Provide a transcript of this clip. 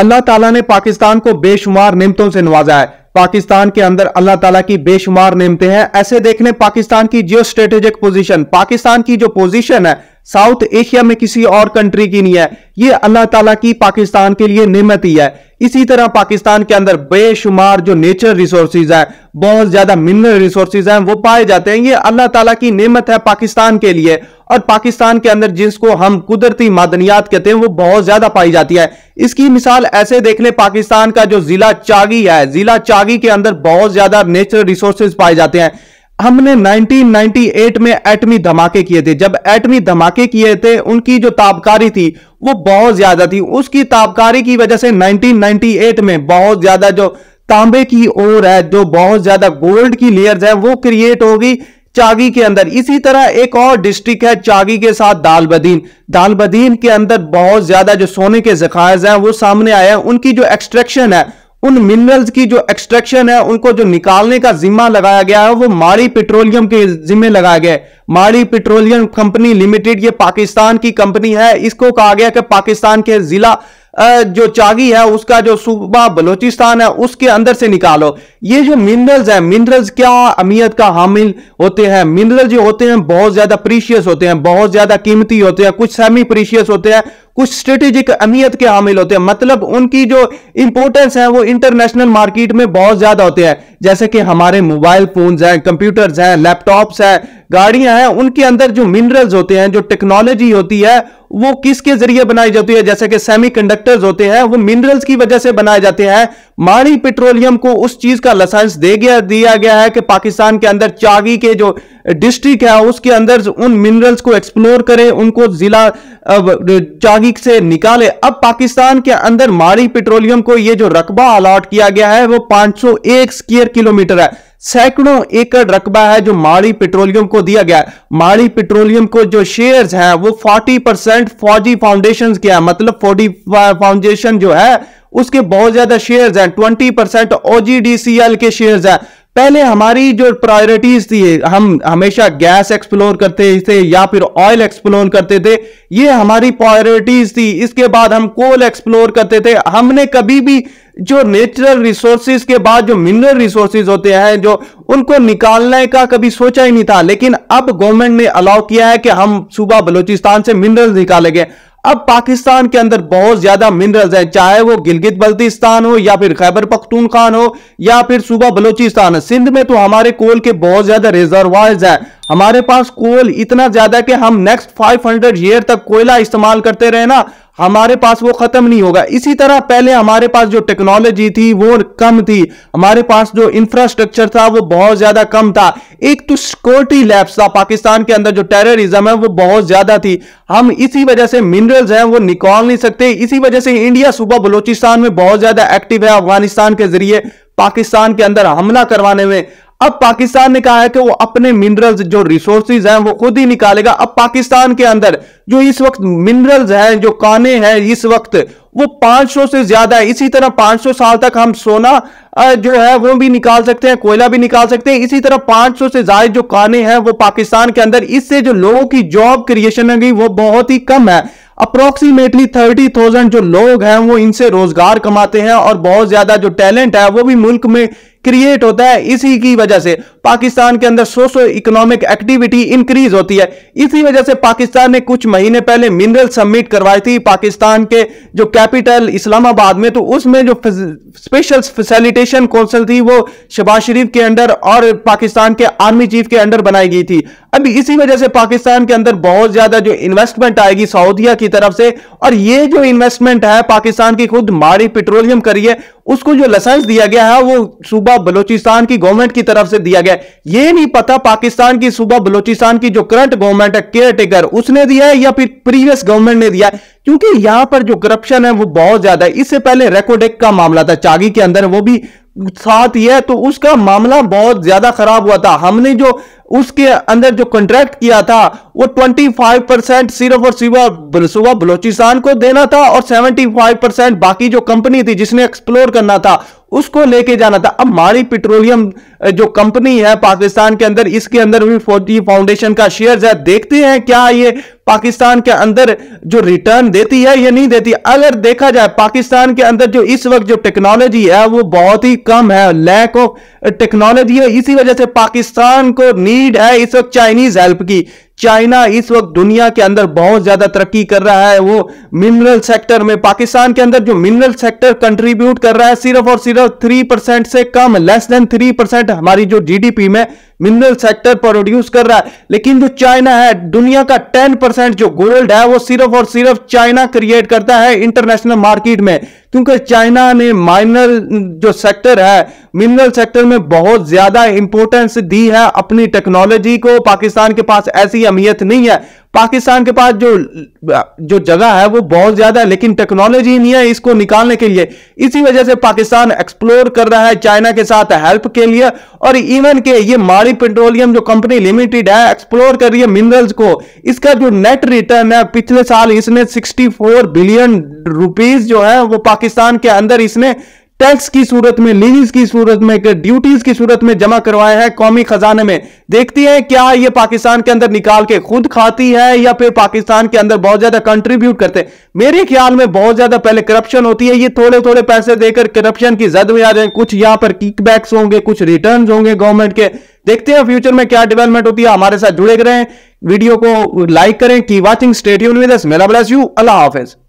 अल्लाह ताला ने पाकिस्तान को बेशुमार नियमतों से नवाजा है पाकिस्तान के अंदर अल्लाह ताला की बेशुमार नियमतें हैं ऐसे देखने पाकिस्तान की जियो स्ट्रेटेजिक पोजिशन पाकिस्तान की जो पोजिशन है साउथ एशिया में किसी और कंट्री की नहीं है ये अल्लाह ताला की पाकिस्तान के लिए नियमत ही है इसी तरह पाकिस्तान के अंदर बेशुमार जो नेचर रिसोर्सेज है बहुत ज्यादा मिनरल रिसोर्सेज हैं वो पाए जाते हैं ये अल्लाह ताला की नेमत है पाकिस्तान के लिए और पाकिस्तान के अंदर जिसको हम कुदरती मादनियात कहते हैं वो बहुत ज्यादा पाई जाती है इसकी मिसाल ऐसे देख ले पाकिस्तान का जो जिला चागी है जिला चागी के अंदर बहुत ज्यादा नेचुरल रिसोर्सेज पाए जाते हैं हमने 1998 में एटमी धमाके किए थे जब एटमी धमाके किए थे उनकी जो ताबकारी थी वो बहुत ज्यादा थी उसकी ताबकारी की वजह से 1998 में बहुत ज्यादा जो तांबे की ओर है जो बहुत ज्यादा गोल्ड की लेयर्स है वो क्रिएट होगी चागी के अंदर इसी तरह एक और डिस्ट्रिक्ट है चागी के साथ दालबदीन दालबदीन के अंदर बहुत ज्यादा जो सोने के जखायज हैं वो सामने आए हैं उनकी जो एक्सट्रैक्शन है उन मिनरल्स की जो एक्सट्रैक्शन है उनको जो निकालने का जिम्मा लगाया गया है वो माड़ी पेट्रोलियम के जिम्मे लगाया गया है माड़ी पेट्रोलियम कंपनी लिमिटेड ये पाकिस्तान की कंपनी है इसको कहा गया कि पाकिस्तान के जिला जो चागी है उसका जो सूबा बलोचिस्तान है उसके अंदर से निकालो ये जो मिनरल्स हैं मिनरल्स क्या अमीयत का हामिल होते हैं मिनरल जो होते हैं बहुत ज्यादा प्रीशियस होते हैं बहुत ज्यादा कीमती होते हैं कुछ सेमी प्रीशियस होते हैं कुछ स्ट्रेटेजिक अहमियत के हामिल होते हैं मतलब उनकी जो इंपोर्टेंस है वो इंटरनेशनल मार्केट में बहुत ज्यादा होते हैं जैसे कि हमारे मोबाइल फोन्स हैं कंप्यूटर्स हैं लैपटॉप्स हैं गाड़ियां हैं उनके अंदर जो मिनरल्स होते हैं जो टेक्नोलॉजी होती है वो किसके जरिए बनाई जाती है जैसे कि सेमी होते हैं वो मिनरल्स की वजह से बनाए जाते हैं माणी पेट्रोलियम को उस चीज का लाइसेंस दे गया दिया गया है कि पाकिस्तान के अंदर चागी के जो डिस्ट्रिक्ट है उसके अंदर उन मिनरल्स को एक्सप्लोर करें उनको जिला चागिक से निकाले अब पाकिस्तान के अंदर मारी पेट्रोलियम को ये जो रकबा अलॉट किया गया है वो 501 स्क्वायर किलोमीटर है सैकड़ों एकड़ रकबा है जो माड़ी पेट्रोलियम को दिया गया है माड़ी पेट्रोलियम को जो शेयर्स हैं वो 40 परसेंट फौजी फाउंडेशन के हैं मतलब फौजी फाउंडेशन जो है उसके बहुत ज्यादा शेयर्स हैं 20 परसेंट ओजीडीसीएल के शेयर्स हैं पहले हमारी जो प्रायोरिटीज थी हम हमेशा गैस एक्सप्लोर करते थे या फिर ऑयल एक्सप्लोर करते थे ये हमारी प्रायोरिटीज थी इसके बाद हम कोल एक्सप्लोर करते थे हमने कभी भी जो नेचुरल रिसोर्सेज के बाद जो मिनरल रिसोर्सेज होते हैं जो उनको निकालने का कभी सोचा ही नहीं था लेकिन अब गवर्नमेंट ने अलाउ किया है कि हम सूबा बलूचिस्तान से मिनरल निकालेंगे अब पाकिस्तान के अंदर बहुत ज्यादा मिनरल्स हैं चाहे वो गिलगित बल्तिस्तान हो या फिर खैबर पख्तून खान हो या फिर सूबा बलोचिस्तान सिंध में तो हमारे कोल के बहुत ज्यादा रिजर्वाइज हैं हमारे पास कोल इतना ज्यादा कि हम नेक्स्ट 500 ईयर तक कोयला इस्तेमाल करते रहे ना हमारे पास वो खत्म नहीं होगा इसी तरह पहले हमारे पास जो टेक्नोलॉजी थी वो कम थी हमारे पास जो इंफ्रास्ट्रक्चर था वो बहुत ज्यादा कम था एक तो सिक्योरिटी लैब्स था पाकिस्तान के अंदर जो टेररिज्म है वो बहुत ज्यादा थी हम इसी वजह से मिनरल्स हैं वो निकाल नहीं सकते इसी वजह से इंडिया सुबह बलोचिस्तान में बहुत ज्यादा एक्टिव है अफगानिस्तान के जरिए पाकिस्तान के अंदर हमला करवाने में अब पाकिस्तान ने कहा है कि वो अपने मिनरल्स जो रिसोर्सिस हैं वो खुद ही निकालेगा अब पाकिस्तान के अंदर जो इस वक्त मिनरल्स हैं जो काने हैं इस वक्त वो 500 से ज्यादा है इसी तरह 500 साल तक हम सोना जो है वो भी निकाल सकते हैं कोयला भी निकाल सकते हैं इसी तरह 500 से ज्यादा जो काने हैं वो पाकिस्तान के अंदर इससे जो लोगों की जॉब क्रिएशन होगी वो बहुत ही कम है अप्रोक्सीमेटली थर्टी थाउजेंड जो लोग हैं वो इनसे रोजगार कमाते हैं और बहुत ज्यादा जो टैलेंट है वो भी मुल्क में क्रिएट होता है इसी की वजह से पाकिस्तान के अंदर सोशो इकोनॉमिक एक्टिविटी इंक्रीज होती है इसी वजह से पाकिस्तान ने कुछ महीने पहले मिनरल समिट करवाई थी पाकिस्तान के जो कैपिटल इस्लामाबाद में तो उसमें जो स्पेशल फैसिलिटेशन कौंसिल थी वो शबाज शरीफ के अंडर और पाकिस्तान के आर्मी चीफ के अंडर बनाई गई थी अब इसी वजह से पाकिस्तान के अंदर बहुत ज्यादा जो इन्वेस्टमेंट आएगी सऊदिया की तरफ से और ये जो इन्वेस्टमेंट है पाकिस्तान की खुद माड़ी पेट्रोलियम करिए उसको जो लाइसेंस दिया गया है वो सूबा बलोचिस्तान की गवर्नमेंट की तरफ से दिया गया ये नहीं पता पाकिस्तान की सूबा बलोचिस्तान की जो करंट गवर्नमेंट है केयर टेकर उसने दिया है या फिर प्रीवियस गवर्नमेंट ने दिया है क्योंकि यहां पर जो करप्शन है वो बहुत ज्यादा है इससे पहले रेकोडेक का मामला था चागी के अंदर वो भी साथ ही है तो उसका मामला बहुत ज्यादा खराब हुआ था हमने जो उसके अंदर जो कॉन्ट्रैक्ट किया था वो 25 परसेंट सिर्फ और सिर्फ सुबह बलोचिस्तान को देना था और 75 परसेंट बाकी जो कंपनी थी जिसने एक्सप्लोर करना था उसको लेके जाना था अब मारी पेट्रोलियम जो कंपनी है पाकिस्तान के अंदर इसके अंदर भी फोर्टी फाउंडेशन का शेयर है देखते हैं क्या ये पाकिस्तान के अंदर जो रिटर्न देती है या नहीं देती अगर देखा जाए पाकिस्तान के अंदर जो इस वक्त जो टेक्नोलॉजी है वो बहुत ही कम है लैक ऑफ टेक्नोलॉजी है इसी वजह से पाकिस्तान को नीड नीड है इस वक्त चाइनीज हेल्प की चाइना इस वक्त दुनिया के अंदर बहुत ज्यादा तरक्की कर रहा है वो मिनरल सेक्टर में पाकिस्तान के अंदर जो मिनरल सेक्टर कंट्रीब्यूट कर रहा है सिर्फ और सिर्फ थ्री परसेंट से कम लेस देन थ्री परसेंट हमारी जो जीडीपी में मिनरल सेक्टर प्रोड्यूस कर रहा है लेकिन जो चाइना है दुनिया का टेन परसेंट जो गोल्ड है वो सिर्फ और सिर्फ चाइना क्रिएट करता है इंटरनेशनल मार्केट में क्योंकि चाइना ने माइनर जो सेक्टर है मिनरल सेक्टर में बहुत ज्यादा इंपोर्टेंस दी है अपनी टेक्नोलॉजी को पाकिस्तान के पास ऐसी इतनी अहमियत नहीं है पाकिस्तान के पास जो जो जगह है वो बहुत ज्यादा है लेकिन टेक्नोलॉजी नहीं है इसको निकालने के लिए इसी वजह से पाकिस्तान एक्सप्लोर कर रहा है चाइना के साथ हेल्प के लिए और इवन के ये मारी पेट्रोलियम जो कंपनी लिमिटेड है एक्सप्लोर कर रही है मिनरल्स को इसका जो नेट रिटर्न है पिछले साल इसने सिक्सटी बिलियन रुपीज जो है वो पाकिस्तान के अंदर इसने टैक्स की सूरत में लीज की सूरत में ड्यूटीज की सूरत में जमा करवाया है कौमी खजाने में देखती है क्या ये पाकिस्तान के अंदर निकाल के खुद खाती है या फिर पाकिस्तान के अंदर बहुत ज्यादा कंट्रीब्यूट करते हैं मेरे ख्याल में बहुत ज्यादा पहले करप्शन होती है ये थोड़े थोड़े पैसे देकर करप्शन की जद में आ जाए कुछ यहां पर किकबैक्स होंगे कुछ रिटर्न होंगे गवर्नमेंट के देखते हैं फ्यूचर में क्या डेवलपमेंट होती है हमारे साथ जुड़े रहें वीडियो को लाइक करें की वॉचिंग स्टेट विद मेरा ब्लेस यू अल्लाह हाफिज